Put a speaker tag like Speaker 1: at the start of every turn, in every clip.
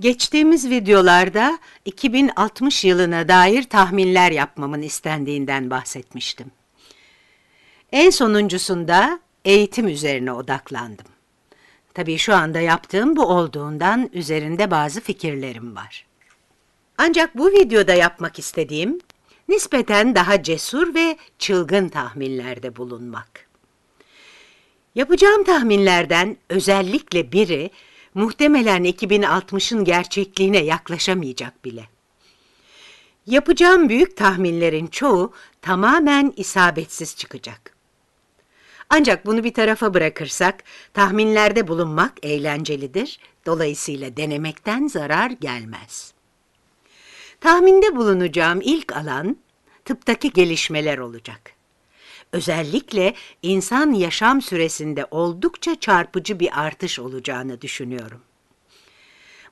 Speaker 1: Geçtiğimiz videolarda 2060 yılına dair tahminler yapmamın istendiğinden bahsetmiştim. En sonuncusunda eğitim üzerine odaklandım. Tabii şu anda yaptığım bu olduğundan üzerinde bazı fikirlerim var. Ancak bu videoda yapmak istediğim nispeten daha cesur ve çılgın tahminlerde bulunmak. Yapacağım tahminlerden özellikle biri muhtemelen 2060'ın gerçekliğine yaklaşamayacak bile. Yapacağım büyük tahminlerin çoğu tamamen isabetsiz çıkacak. Ancak bunu bir tarafa bırakırsak tahminlerde bulunmak eğlencelidir, dolayısıyla denemekten zarar gelmez. Tahminde bulunacağım ilk alan tıptaki gelişmeler olacak özellikle insan yaşam süresinde oldukça çarpıcı bir artış olacağını düşünüyorum.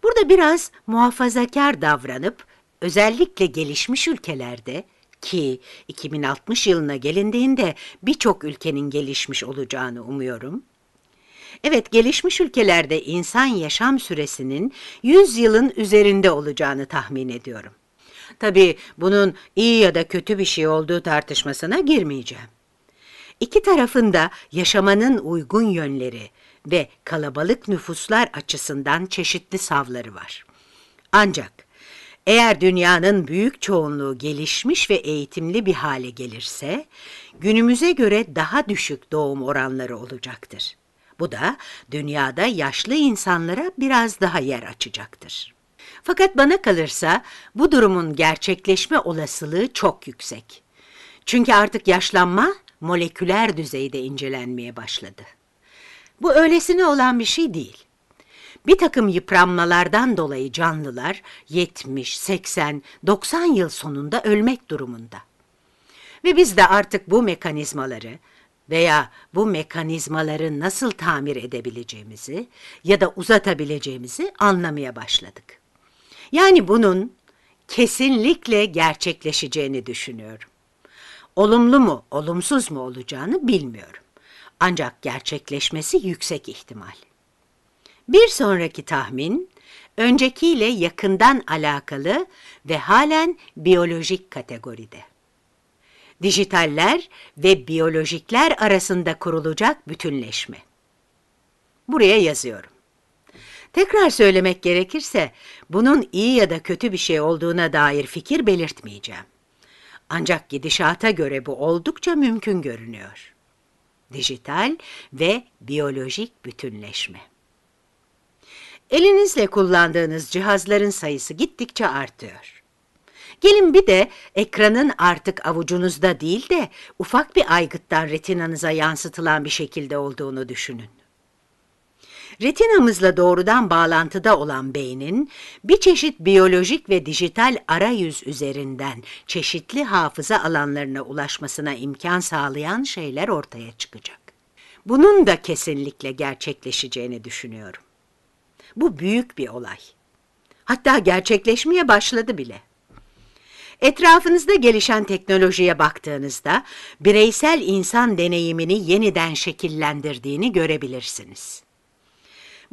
Speaker 1: Burada biraz muhafazakar davranıp özellikle gelişmiş ülkelerde ki 2060 yılına gelindiğinde birçok ülkenin gelişmiş olacağını umuyorum. Evet, gelişmiş ülkelerde insan yaşam süresinin 100 yılın üzerinde olacağını tahmin ediyorum. Tabii bunun iyi ya da kötü bir şey olduğu tartışmasına girmeyeceğim. İki tarafında yaşamanın uygun yönleri ve kalabalık nüfuslar açısından çeşitli savları var. Ancak eğer dünyanın büyük çoğunluğu gelişmiş ve eğitimli bir hale gelirse, günümüze göre daha düşük doğum oranları olacaktır. Bu da dünyada yaşlı insanlara biraz daha yer açacaktır. Fakat bana kalırsa bu durumun gerçekleşme olasılığı çok yüksek. Çünkü artık yaşlanma moleküler düzeyde incelenmeye başladı. Bu öylesine olan bir şey değil. Bir takım yıpranmalardan dolayı canlılar 70, 80, 90 yıl sonunda ölmek durumunda. Ve biz de artık bu mekanizmaları veya bu mekanizmaları nasıl tamir edebileceğimizi ya da uzatabileceğimizi anlamaya başladık. Yani bunun kesinlikle gerçekleşeceğini düşünüyorum olumlu mu, olumsuz mu olacağını bilmiyorum. Ancak gerçekleşmesi yüksek ihtimal. Bir sonraki tahmin, öncekiyle yakından alakalı ve halen biyolojik kategoride. Dijitaller ve biyolojikler arasında kurulacak bütünleşme. Buraya yazıyorum. Tekrar söylemek gerekirse bunun iyi ya da kötü bir şey olduğuna dair fikir belirtmeyeceğim. Ancak gidişata göre bu oldukça mümkün görünüyor. Dijital ve biyolojik bütünleşme. Elinizle kullandığınız cihazların sayısı gittikçe artıyor. Gelin bir de ekranın artık avucunuzda değil de ufak bir aygıttan retinanıza yansıtılan bir şekilde olduğunu düşünün retinamızla doğrudan bağlantıda olan beynin bir çeşit biyolojik ve dijital arayüz üzerinden çeşitli hafıza alanlarına ulaşmasına imkan sağlayan şeyler ortaya çıkacak. Bunun da kesinlikle gerçekleşeceğini düşünüyorum. Bu büyük bir olay. Hatta gerçekleşmeye başladı bile. Etrafınızda gelişen teknolojiye baktığınızda bireysel insan deneyimini yeniden şekillendirdiğini görebilirsiniz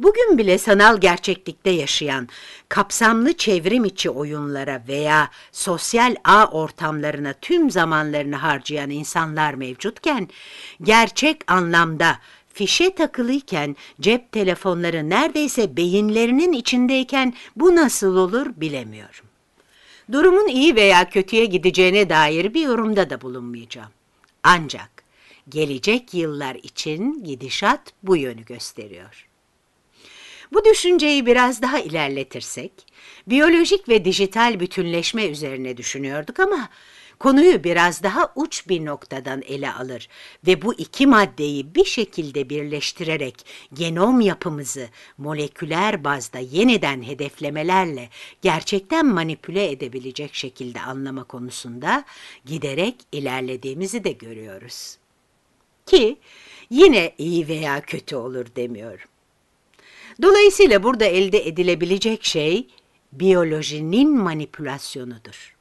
Speaker 1: bugün bile sanal gerçeklikte yaşayan, kapsamlı çevrim içi oyunlara veya sosyal ağ ortamlarına tüm zamanlarını harcayan insanlar mevcutken, gerçek anlamda fişe takılıyken, cep telefonları neredeyse beyinlerinin içindeyken bu nasıl olur bilemiyorum. Durumun iyi veya kötüye gideceğine dair bir yorumda da bulunmayacağım. Ancak gelecek yıllar için gidişat bu yönü gösteriyor. Bu düşünceyi biraz daha ilerletirsek, biyolojik ve dijital bütünleşme üzerine düşünüyorduk ama konuyu biraz daha uç bir noktadan ele alır ve bu iki maddeyi bir şekilde birleştirerek genom yapımızı moleküler bazda yeniden hedeflemelerle gerçekten manipüle edebilecek şekilde anlama konusunda giderek ilerlediğimizi de görüyoruz. Ki yine iyi veya kötü olur demiyorum. Dolayısıyla burada elde edilebilecek şey biyolojinin manipülasyonudur.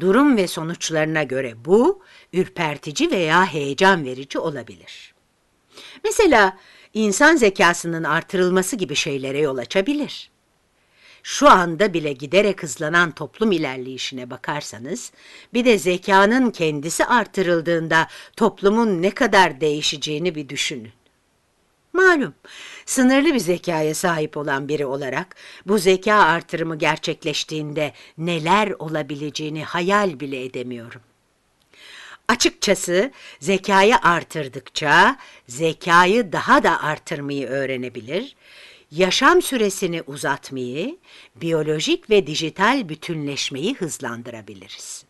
Speaker 1: Durum ve sonuçlarına göre bu ürpertici veya heyecan verici olabilir. Mesela insan zekasının artırılması gibi şeylere yol açabilir. Şu anda bile giderek hızlanan toplum ilerleyişine bakarsanız, bir de zekanın kendisi artırıldığında toplumun ne kadar değişeceğini bir düşünün. Malum, sınırlı bir zekaya sahip olan biri olarak bu zeka artırımı gerçekleştiğinde neler olabileceğini hayal bile edemiyorum. Açıkçası zekayı artırdıkça zekayı daha da artırmayı öğrenebilir, yaşam süresini uzatmayı, biyolojik ve dijital bütünleşmeyi hızlandırabiliriz.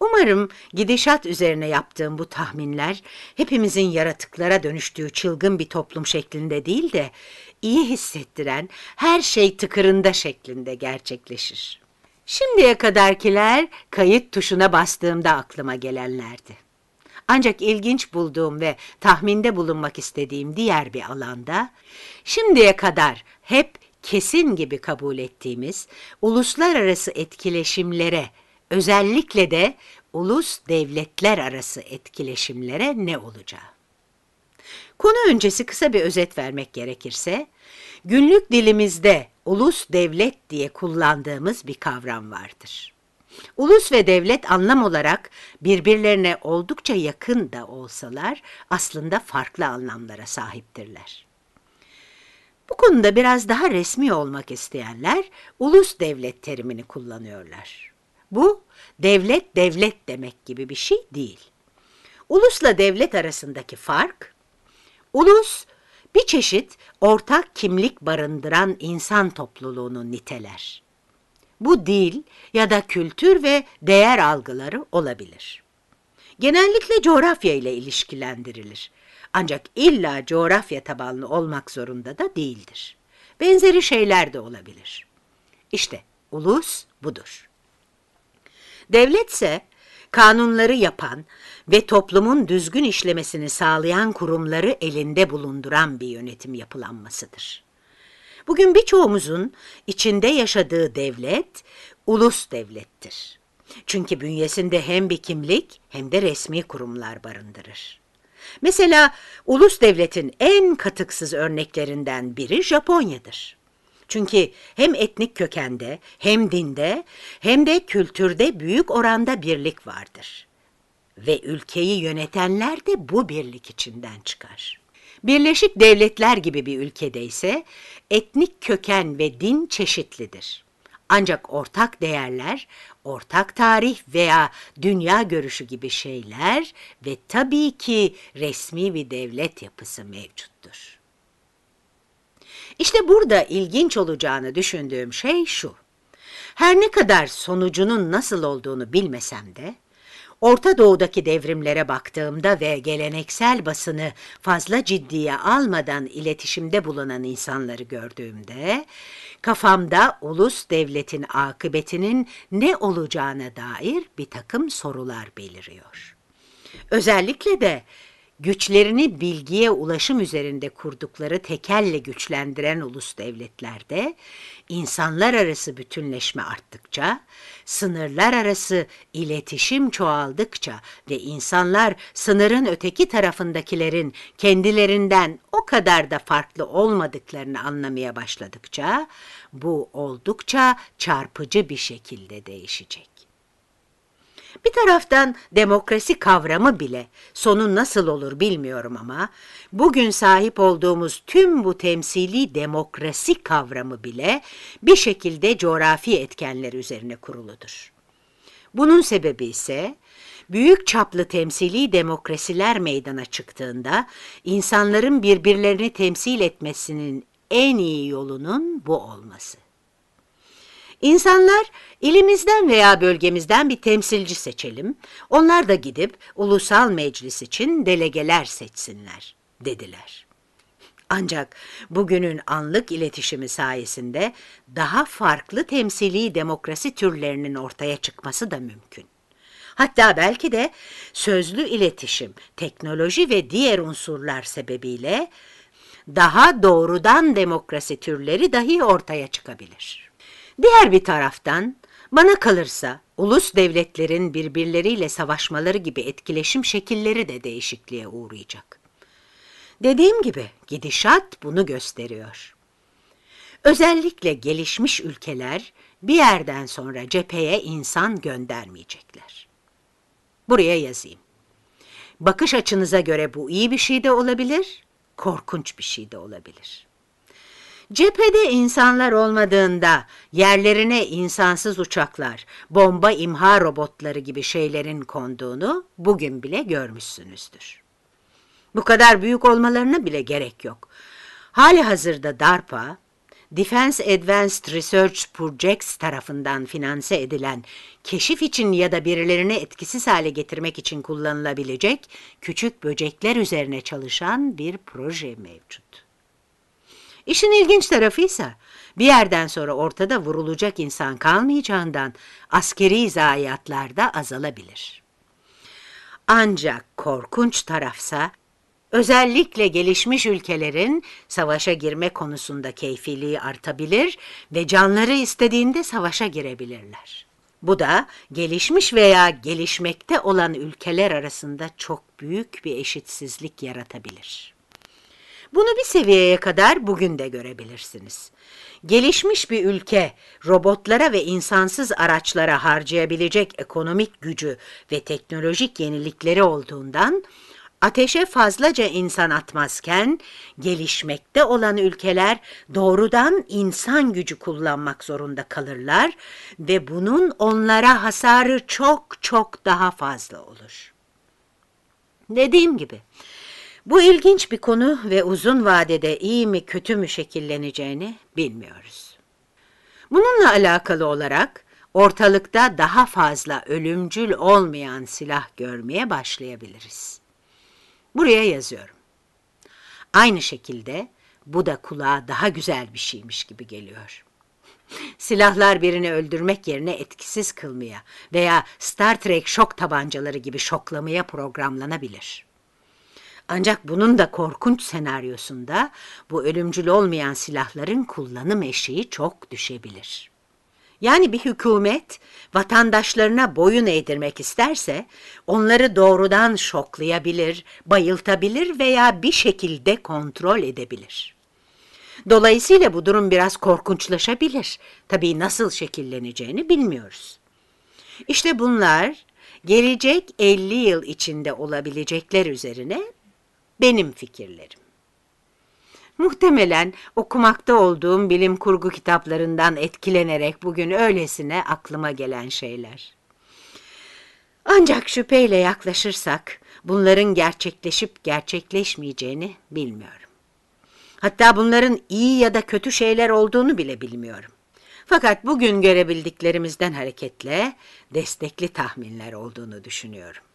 Speaker 1: Umarım gidişat üzerine yaptığım bu tahminler hepimizin yaratıklara dönüştüğü çılgın bir toplum şeklinde değil de iyi hissettiren her şey tıkırında şeklinde gerçekleşir. Şimdiye kadarkiler kayıt tuşuna bastığımda aklıma gelenlerdi. Ancak ilginç bulduğum ve tahminde bulunmak istediğim diğer bir alanda şimdiye kadar hep kesin gibi kabul ettiğimiz uluslararası etkileşimlere özellikle de ulus-devletler arası etkileşimlere ne olacağı. Konu öncesi kısa bir özet vermek gerekirse, günlük dilimizde ulus-devlet diye kullandığımız bir kavram vardır. Ulus ve devlet anlam olarak birbirlerine oldukça yakın da olsalar aslında farklı anlamlara sahiptirler. Bu konuda biraz daha resmi olmak isteyenler ulus devlet terimini kullanıyorlar. Bu devlet devlet demek gibi bir şey değil. Ulusla devlet arasındaki fark, ulus bir çeşit ortak kimlik barındıran insan topluluğunu niteler. Bu dil ya da kültür ve değer algıları olabilir. Genellikle coğrafya ile ilişkilendirilir. Ancak illa coğrafya tabanlı olmak zorunda da değildir. Benzeri şeyler de olabilir. İşte ulus budur. Devletse kanunları yapan ve toplumun düzgün işlemesini sağlayan kurumları elinde bulunduran bir yönetim yapılanmasıdır. Bugün birçoğumuzun içinde yaşadığı devlet, ulus devlettir. Çünkü bünyesinde hem bir kimlik hem de resmi kurumlar barındırır. Mesela ulus devletin en katıksız örneklerinden biri Japonya'dır. Çünkü hem etnik kökende, hem dinde, hem de kültürde büyük oranda birlik vardır. Ve ülkeyi yönetenler de bu birlik içinden çıkar. Birleşik Devletler gibi bir ülkede ise etnik köken ve din çeşitlidir. Ancak ortak değerler, ortak tarih veya dünya görüşü gibi şeyler ve tabii ki resmi bir devlet yapısı mevcuttur. İşte burada ilginç olacağını düşündüğüm şey şu. Her ne kadar sonucunun nasıl olduğunu bilmesem de, Orta Doğu'daki devrimlere baktığımda ve geleneksel basını fazla ciddiye almadan iletişimde bulunan insanları gördüğümde, kafamda ulus devletin akıbetinin ne olacağına dair bir takım sorular beliriyor. Özellikle de güçlerini bilgiye ulaşım üzerinde kurdukları tekelle güçlendiren ulus devletlerde insanlar arası bütünleşme arttıkça, sınırlar arası iletişim çoğaldıkça ve insanlar sınırın öteki tarafındakilerin kendilerinden o kadar da farklı olmadıklarını anlamaya başladıkça, bu oldukça çarpıcı bir şekilde değişecek. Bir taraftan demokrasi kavramı bile sonu nasıl olur bilmiyorum ama bugün sahip olduğumuz tüm bu temsili demokrasi kavramı bile bir şekilde coğrafi etkenler üzerine kuruludur. Bunun sebebi ise büyük çaplı temsili demokrasiler meydana çıktığında insanların birbirlerini temsil etmesinin en iyi yolunun bu olması. İnsanlar ilimizden veya bölgemizden bir temsilci seçelim, onlar da gidip ulusal meclis için delegeler seçsinler dediler. Ancak bugünün anlık iletişimi sayesinde daha farklı temsili demokrasi türlerinin ortaya çıkması da mümkün. Hatta belki de sözlü iletişim, teknoloji ve diğer unsurlar sebebiyle daha doğrudan demokrasi türleri dahi ortaya çıkabilir. Diğer bir taraftan bana kalırsa ulus devletlerin birbirleriyle savaşmaları gibi etkileşim şekilleri de değişikliğe uğrayacak. Dediğim gibi gidişat bunu gösteriyor. Özellikle gelişmiş ülkeler bir yerden sonra cepheye insan göndermeyecekler. Buraya yazayım. Bakış açınıza göre bu iyi bir şey de olabilir, korkunç bir şey de olabilir.'' Cephede insanlar olmadığında yerlerine insansız uçaklar, bomba imha robotları gibi şeylerin konduğunu bugün bile görmüşsünüzdür. Bu kadar büyük olmalarına bile gerek yok. Hali hazırda DARPA, Defense Advanced Research Projects tarafından finanse edilen, keşif için ya da birilerini etkisiz hale getirmek için kullanılabilecek küçük böcekler üzerine çalışan bir proje mevcut. İşin ilginç tarafıysa bir yerden sonra ortada vurulacak insan kalmayacağından askeri zayiatlarda azalabilir. Ancak korkunç tarafsa özellikle gelişmiş ülkelerin savaşa girme konusunda keyfiliği artabilir ve canları istediğinde savaşa girebilirler. Bu da gelişmiş veya gelişmekte olan ülkeler arasında çok büyük bir eşitsizlik yaratabilir. Bunu bir seviyeye kadar bugün de görebilirsiniz. Gelişmiş bir ülke robotlara ve insansız araçlara harcayabilecek ekonomik gücü ve teknolojik yenilikleri olduğundan ateşe fazlaca insan atmazken gelişmekte olan ülkeler doğrudan insan gücü kullanmak zorunda kalırlar ve bunun onlara hasarı çok çok daha fazla olur. Dediğim gibi bu ilginç bir konu ve uzun vadede iyi mi kötü mü şekilleneceğini bilmiyoruz. Bununla alakalı olarak ortalıkta daha fazla ölümcül olmayan silah görmeye başlayabiliriz. Buraya yazıyorum. Aynı şekilde bu da kulağa daha güzel bir şeymiş gibi geliyor. Silahlar birini öldürmek yerine etkisiz kılmaya veya Star Trek şok tabancaları gibi şoklamaya programlanabilir.'' Ancak bunun da korkunç senaryosunda bu ölümcül olmayan silahların kullanım eşiği çok düşebilir. Yani bir hükümet vatandaşlarına boyun eğdirmek isterse onları doğrudan şoklayabilir, bayıltabilir veya bir şekilde kontrol edebilir. Dolayısıyla bu durum biraz korkunçlaşabilir. Tabii nasıl şekilleneceğini bilmiyoruz. İşte bunlar gelecek 50 yıl içinde olabilecekler üzerine benim fikirlerim. Muhtemelen okumakta olduğum bilim kurgu kitaplarından etkilenerek bugün öylesine aklıma gelen şeyler. Ancak şüpheyle yaklaşırsak bunların gerçekleşip gerçekleşmeyeceğini bilmiyorum. Hatta bunların iyi ya da kötü şeyler olduğunu bile bilmiyorum. Fakat bugün görebildiklerimizden hareketle destekli tahminler olduğunu düşünüyorum.